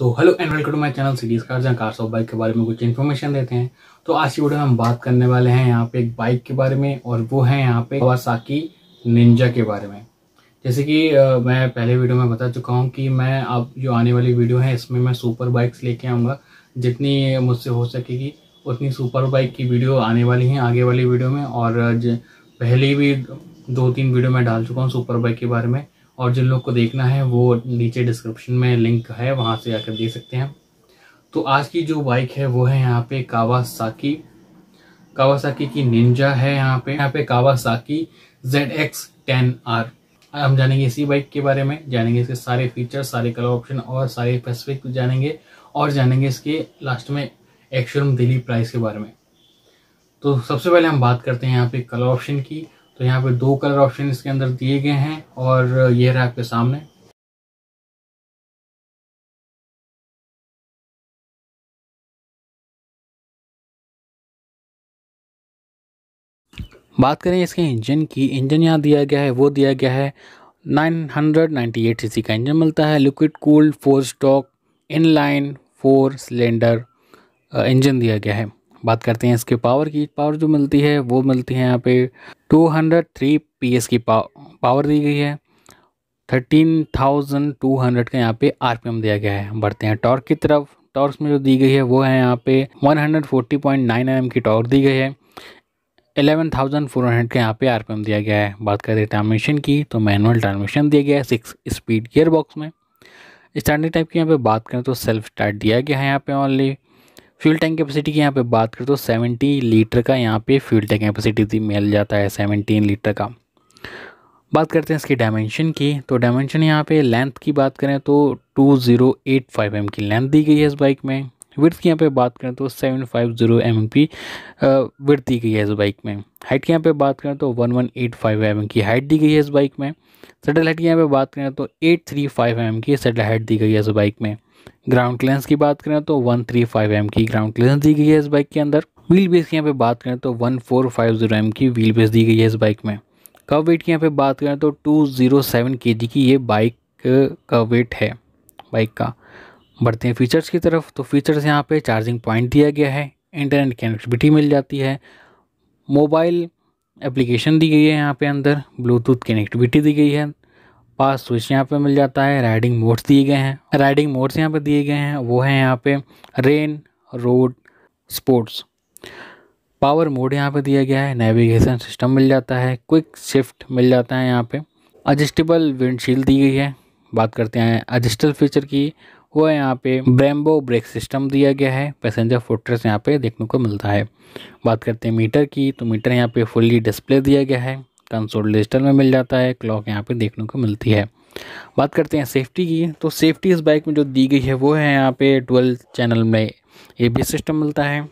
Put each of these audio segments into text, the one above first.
so hello and welcome to my channel cities car जहाँ cars of bike के बारे में कुछ इन्फॉर्मेशन देते हैं तो आज की वीडियो में हम बात करने वाले हैं यहाँ पे एक बाइक के बारे में और वो है यहाँ पे कावासाकी निंजा के बारे में जैसे कि मैं पहले वीडियो में बता चुका हूँ कि मैं अब जो आने वाली वीडियो है इसमें मैं सुपर बाइक्स लेके आऊँगा जितनी मुझसे हो सकेगी उतनी सुपर बाइक की वीडियो आने वाली है आगे वाली वीडियो में और पहले भी दो तीन वीडियो में डाल चुका हूँ सुपर बाइक के बारे में और जिन लोग को देखना है वो नीचे डिस्क्रिप्शन में लिंक है वहाँ से आकर देख सकते हैं तो आज की जो बाइक है वो है यहाँ पे कावासाकी कावासाकी की निंजा है यहाँ पे यहाँ पे Kawasaki Z X ten R हम जानेंगे इसी बाइक के बारे में जानेंगे इसके सारे फीचर सारे कलर ऑप्शन और सारे स्पेसिफिक जानेंगे और जानेंगे इसके लास्ट में एक्शोरूम दिल्ली प्राइस के बारे में तो सबसे पहले हम बात करते हैं यहाँ पे कलर ऑप्शन की तो यहाँ पे दो कलर ऑप्शन इसके अंदर दिए गए हैं और ये रहा आपके सामने बात करें इसके इंजन की इंजन यहाँ दिया गया है वो दिया गया है 998 सीसी का इंजन मिलता है liquid cooled four stroke inline four cylinder engine दिया गया है बात करते हैं इसके पावर की पावर जो मिलती है वो मिलती है यहाँ पे 203 पीएस की पावर दी गई है 13,200 का यहाँ पे आरपीएम दिया गया है बढ़ते हैं टॉर्क की तरफ टॉर्क में जो दी गई है वो है यहाँ पे 140.9 एम की टॉर्क दी गई है 11,400 का यहाँ पे आरपीएम दिया गया है बात करें ट्रांसमिशन की तो मैनुअल ट्रांसमिशन दिया गया है सिक्स स्पीड गियर बॉक्स में स्टैंडर्ड टाइप की यहाँ पे बात करें तो सेल्फ स्टार्ट दिया गया है यहाँ पे ऑनली फ्यूल टैंक कैपेसिटी की यहाँ पे बात करें तो 70 लीटर का यहाँ पे फ्यूल टैंक कैपेसिटी भी मिल जाता है 17 लीटर का बात करते हैं इसकी डायमेंशन की तो डायमेंशन यहाँ पे लेंथ की बात करें तो 2085 ज़ीरो की लेंथ दी गई है इस बाइक में विर्थ की यहाँ पे बात करें तो 750 फाइव ज़ीरो एम की विर्थ दी गई है इस बाइक में हाइट की यहाँ पे बात करें तो 1185 वन एट फाइव एम की हाइट दी गई है इस बाइक में सेटल हाइट की यहाँ पे बात करें तो 835 थ्री फाइव एम की सेटल हाइट दी गई है इस बाइक में ग्राउंड क्लियरेंस की बात करें तो वन थ्री फाइव एम की ग्राउंड क्लियरेंस दी गई है इस बाइक के अंदर व्हील बेस की यहाँ पे बात करें तो one four five zero M की व्हील बेस दी गई है इस बाइक में कव वेट की यहाँ पे बात करें तो टू जीरो सेवन के जी की ये बाइक का वेट है बाइक का बढ़ते हैं फीचर्स की तरफ तो फीचर्स यहाँ पे चार्जिंग पॉइंट दिया गया है इंटरनेट कनेक्टिविटी मिल जाती है मोबाइल एप्लीकेशन दी गई है यहाँ पे अंदर ब्लूटूथ कनेक्टिविटी दी गई है पास स्विच यहाँ पे मिल जाता है राइडिंग मोड्स दिए गए हैं राइडिंग मोड्स यहाँ पे दिए गए हैं वो है यहाँ पे rain road sports power mode यहाँ पे दिया गया है नेविगेशन सिस्टम मिल जाता है क्विक शिफ्ट मिल जाता है यहाँ पे एडजस्टेबल विंडशील्ड दी गई है बात करते हैं एडजस्टल फीचर की वो है यहाँ पे ब्रेम्बो ब्रेक सिस्टम दिया गया है पैसेंजर फुटरेस यहाँ पे देखने को मिलता है बात करते हैं मीटर की तो मीटर यहाँ पे फुल्ली डिस्प्ले दिया गया है कंसोल डिजिटल में मिल जाता है क्लॉक यहाँ पे देखने को मिलती है बात करते हैं सेफ्टी की तो सेफ्टी इस बाइक में जो दी गई है वो है यहाँ पे ट्वेल्व चैनल में ए सिस्टम मिलता है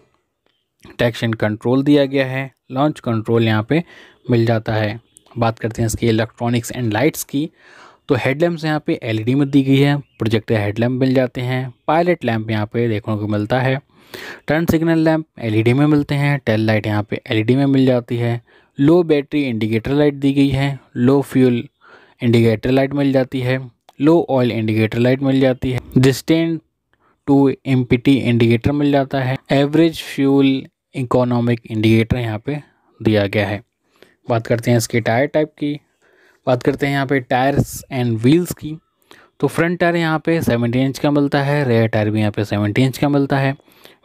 टैक्शन कंट्रोल दिया गया है लॉन्च कंट्रोल यहाँ पे मिल जाता है बात करते हैं इसकी इलेक्ट्रॉनिक्स एंड लाइट्स की तो हेडलैम्प्स यहाँ पे एल में दी गई है प्रोजेक्टर हेडलैम्प मिल जाते हैं पायलट लैम्प यहाँ पे देखने को मिलता है टर्न सिग्नल लैम्प एल में मिलते हैं टेल लाइट यहाँ पे एल में मिल जाती है लो बैटरी इंडिकेटर लाइट दी गई है लो फ्यूल इंडिकेटर लाइट मिल जाती है लो ऑयल इंडिकेटर लाइट मिल जाती है डिस्टेंट टू एम इंडिकेटर मिल जाता है एवरेज फ्यूल इकोनॉमिक इंडिकेटर यहाँ पे दिया गया है बात करते हैं इसके टायर टाइप की बात करते हैं यहाँ पे टायर्स एंड व्हील्स की तो फ्रंट टायर यहाँ पे 17 इंच का मिलता है रेयर टायर भी यहाँ पे 17 इंच का मिलता है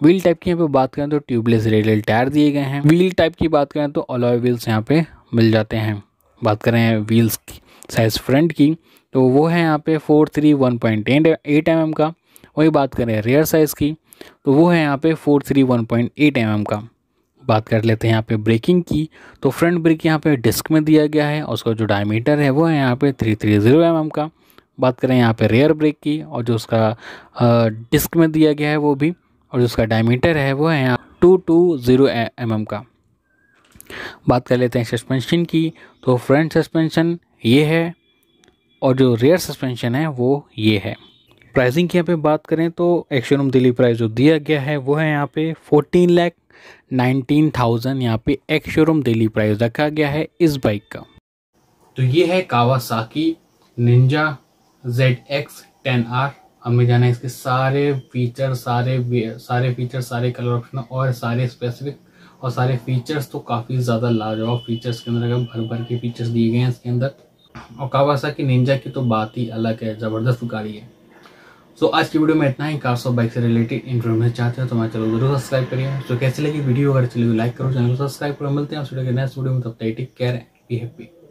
व्हील टाइप की यहाँ पे बात करें तो ट्यूबलेस रेडियल टायर दिए गए हैं व्हील टाइप की बात करें तो अलॉय व्हील्स यहाँ पे मिल जाते हैं बात करें व्हील्स की साइज़ फ्रंट की तो वो है यहाँ पे four three one point eight eight M M का वही बात करें रेयर साइज़ की तो वो है यहाँ पे four three one point eight M M का बात कर लेते हैं यहाँ पे ब्रेकिंग की तो फ्रंट ब्रेक यहाँ पे डिस्क में दिया गया है और उसका जो डायमीटर है वो है यहाँ पे three three zero M M का बात करें यहाँ पे रेयर ब्रेक की और जो उसका डिस्क में दिया गया है वो भी और जो उसका डायमीटर है वो है टू टू ज़ीरो एम का बात कर लेते हैं सस्पेंशन की तो फ्रंट सस्पेंशन ये है और जो रेयर सस्पेंशन है वो ये है प्राइसिंग की यहाँ पे बात करें तो एक्शोरूम दिल्ली प्राइस जो दिया गया है वो है यहाँ पे फोर्टीन लैख नाइनटीन थाउजेंड यहाँ पे एक्शोरूम दिल्ली प्राइस रखा गया है इस बाइक का तो ये है Kawasaki Ninja Z X ten R मैं जाना इसके सारे फीचर सारे सारे फीचर सारे कलर ऑप्शन और सारे स्पेसिफिक और सारे फीचर्स तो काफ़ी ज़्यादा लाजवाब फीचर्स के अंदर अगर भर भर के फीचर्स दिए गए हैं इसके अंदर और कावासा की निंजा की तो बात ही अलग है ज़बरदस्त गाड़ी है सो आज की वीडियो में इतना ही कार्स और बाइक से रिलेटेड इन्फॉर्मेशन चाहते हो तो मैं चैनल जरूर सब्सक्राइब करिए तो कैसे लगी वीडियो अगर चलिए लाइक करो चैनल को सब्सक्राइब करो मिलते हैं नेक्स्ट वीडियो में तब तक टेक केयर बी हैप्पी